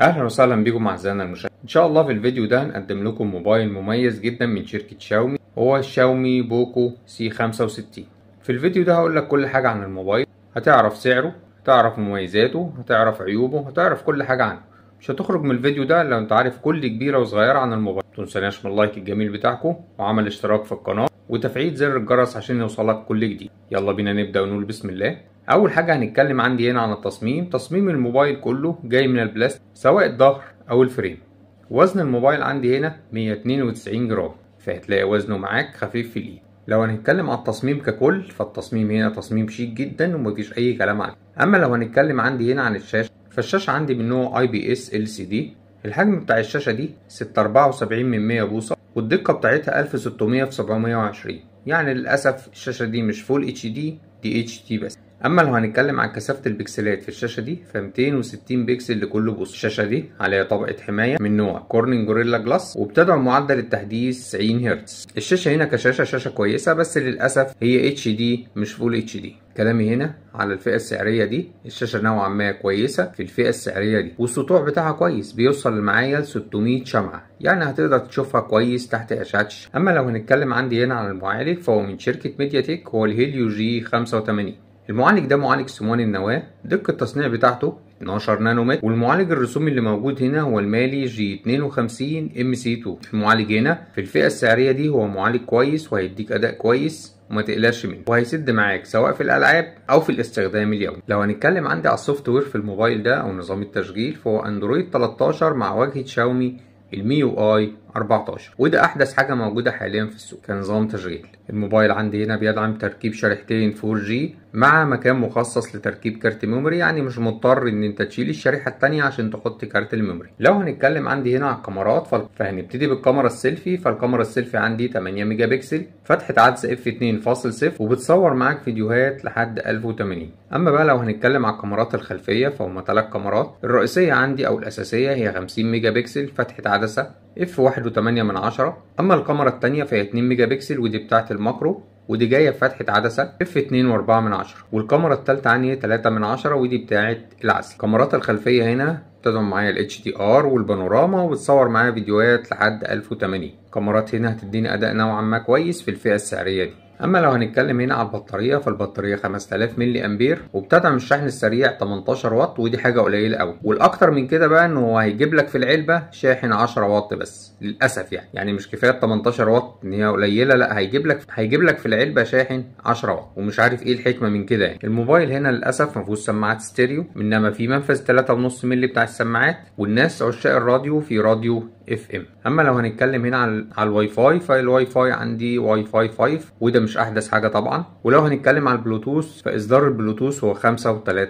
اهلا وسهلا بيكم اعزائنا المشاهدين ان شاء الله في الفيديو ده هنقدم لكم موبايل مميز جدا من شركه شاومي هو الشاومي بوكو سي 65 في الفيديو ده هقول لك كل حاجه عن الموبايل هتعرف سعره هتعرف مميزاته هتعرف عيوبه هتعرف كل حاجه عنه مش هتخرج من الفيديو ده لو انت عارف كل كبيره وصغيره عن الموبايل متنساش من اللايك الجميل بتاعكم وعمل اشتراك في القناه وتفعيل زر الجرس عشان يوصلك كل جديد يلا بينا نبدا ونقول بسم الله اول حاجه هنتكلم عندي هنا عن التصميم تصميم الموبايل كله جاي من البلاستيك سواء الظهر او الفريم وزن الموبايل عندي هنا 192 جرام فهتلاقي وزنه معاك خفيف في الايد لو هنتكلم عن التصميم ككل فالتصميم هنا تصميم شيك جدا ومفيش اي كلام عليه اما لو هنتكلم عندي هنا عن الشاشه فالشاشه عندي من نوع اي بي اس ال سي دي الحجم بتاع الشاشه دي 674 من 100 بوصه والدقه بتاعتها 1600 في 720 يعني للاسف الشاشه دي مش فول اتش دي دي اتش دي بس اما لو هنتكلم عن كثافه البكسلات في الشاشه دي ف 260 بكسل لكل بوصه الشاشه دي عليها طبقه حمايه من نوع كورنين جوريلا جلاس وبتدعم معدل التحديث 90 هرتز الشاشه هنا كشاشه شاشه كويسه بس للاسف هي اتش دي مش فول اتش دي كلامي هنا على الفئه السعريه دي الشاشه نوعا ما كويسه في الفئه السعريه دي والسطوع بتاعها كويس بيوصل معايا ل 600 شمعه يعني هتقدر تشوفها كويس تحت اشعه اما لو هنتكلم عندي هنا عن المعالج فهو من شركه ميديا تك هو الهيليو جي 85 المعالج ده معالج سموان النواة دقة التصنيع بتاعته 12 نانومتر والمعالج الرسومي اللي موجود هنا هو المالي جي 52 ام سي 2 المعالج هنا في الفئة السعرية دي هو معالج كويس وهيديك أداء كويس وما تقلقش منه وهيسد معاك سواء في الالعاب او في الاستخدام اليومي لو هنتكلم عندي على السوفت وير في الموبايل ده او نظام التشغيل فهو اندرويد 13 مع واجهه شاومي الميو اي 14 وده احدث حاجه موجوده حاليا في السوق كنظام تشغيل الموبايل عندي هنا بيدعم تركيب شريحتين 4G مع مكان مخصص لتركيب كارت ميموري يعني مش مضطر ان انت تشيل الشريحه الثانيه عشان تحط كارت الميموري لو هنتكلم عندي هنا على الكاميرات فهنبتدي بالكاميرا السيلفي فالكاميرا السيلفي عندي 8 ميجا بكسل فتحه عدسه اف 2.0 وبتصور معاك فيديوهات لحد 1080 اما بقى لو هنتكلم على الكاميرات الخلفيه فهم ثلاث كاميرات الرئيسيه عندي او الاساسيه هي 50 ميجا بكسل فتحه عدسه اف 1 عشرة اما الكاميرا التانية فهي 2 ميجا بكسل ودي بتاعة الماكرو ودي جايه بفتحه عدسه اف 2.4 من عشرة والكاميرا التالتة عندي 3 من عشرة ودي بتاعه العزل الكاميرات الخلفيه هنا بتدعم معايا الاتش دي ار والبانوراما وبتصور معايا فيديوهات لحد 1080 الكاميرات هنا هتديني اداء نوعا ما كويس في الفئه السعريه دي اما لو هنتكلم هنا على البطاريه فالبطاريه 5000 ملي امبير وبتدعم الشحن السريع 18 واط ودي حاجه قليله قوي والاكتر من كده بقى ان هو هيجيب لك في العلبه شاحن 10 واط بس للاسف يعني يعني مش كفايه 18 واط ان هي قليله لا هيجيب لك هيجيب لك في العلبه شاحن 10 واط ومش عارف ايه الحكمه من كده يعني الموبايل هنا للاسف ما فيهوش سماعات ستيريو انما في منفذ 3.5 ملي بتاع السماعات والناس عشاق الراديو في راديو اف ام اما لو هنتكلم هنا على, الواي فاي فالواي فاي عندي واي فاي 5 وده مش احدث حاجه طبعا ولو هنتكلم على البلوتوث فاصدار البلوتوث هو 5.3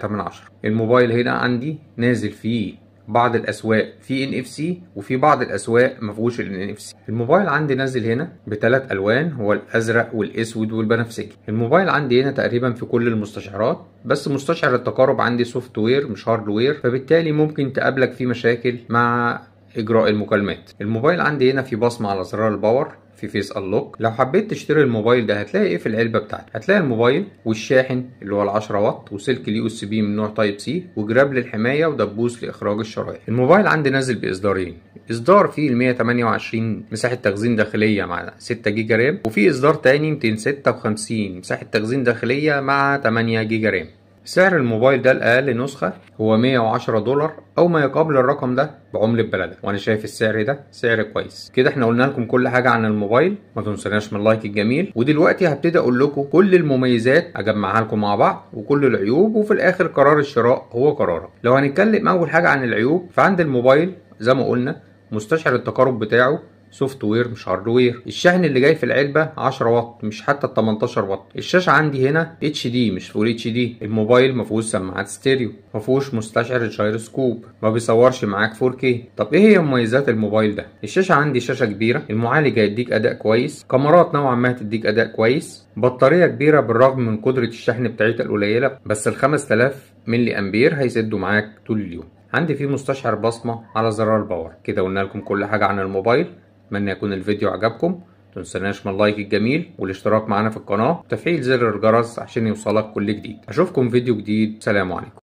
من عشرة الموبايل هنا عندي نازل فيه بعض الاسواق في ان اف سي وفي بعض الاسواق ما فيهوش ان اف سي الموبايل عندي نازل هنا بثلاث الوان هو الازرق والاسود والبنفسجي الموبايل عندي هنا تقريبا في كل المستشعرات بس مستشعر التقارب عندي سوفت وير مش هارد وير فبالتالي ممكن تقابلك فيه مشاكل مع اجراء المكالمات الموبايل عندي هنا في بصمه على زرار الباور في فيس اللوك لو حبيت تشتري الموبايل ده هتلاقي ايه في العلبه بتاعتي هتلاقي الموبايل والشاحن اللي هو ال 10 واط وسلك اليو اس بي من نوع تايب سي وجراب للحمايه ودبوس لاخراج الشرايح الموبايل عندي نازل باصدارين اصدار فيه ال 128 مساحه تخزين داخليه مع 6 جيجا رام وفي اصدار تاني 256 مساحه تخزين داخليه مع 8 جيجا رام سعر الموبايل ده الأقل نسخة هو 110 دولار أو ما يقابل الرقم ده بعملة بلدك وأنا شايف السعر ده سعر كويس كده احنا قلنا لكم كل حاجة عن الموبايل ما تنسوناش من اللايك الجميل ودلوقتي هبتدي أقول لكم كل المميزات أجمعها لكم مع بعض وكل العيوب وفي الآخر قرار الشراء هو قرارك لو هنتكلم أول حاجة عن العيوب فعند الموبايل زي ما قلنا مستشعر التقارب بتاعه سوفت وير مش هارد وير الشحن اللي جاي في العلبه 10 واط مش حتى ال 18 واط الشاشه عندي هنا اتش دي مش فول اتش دي الموبايل ما فيهوش سماعات ستيريو ما فيهوش مستشعر جيروسكوب ما بيصورش معاك 4K طب ايه هي مميزات الموبايل ده الشاشه عندي شاشه كبيره المعالج هيديك اداء كويس كاميرات نوعا ما هتديك اداء كويس بطاريه كبيره بالرغم من قدره الشحن بتاعتها القليله بس ال 5000 ملي امبير هيسدوا معاك طول اليوم عندي فيه مستشعر بصمه على زرار باور كده قلنا لكم كل حاجه عن الموبايل اتمنى يكون الفيديو عجبكم تنسناش من اللايك الجميل والاشتراك معنا في القناة وتفعيل زر الجرس عشان يوصلك كل جديد اشوفكم فيديو جديد سلام عليكم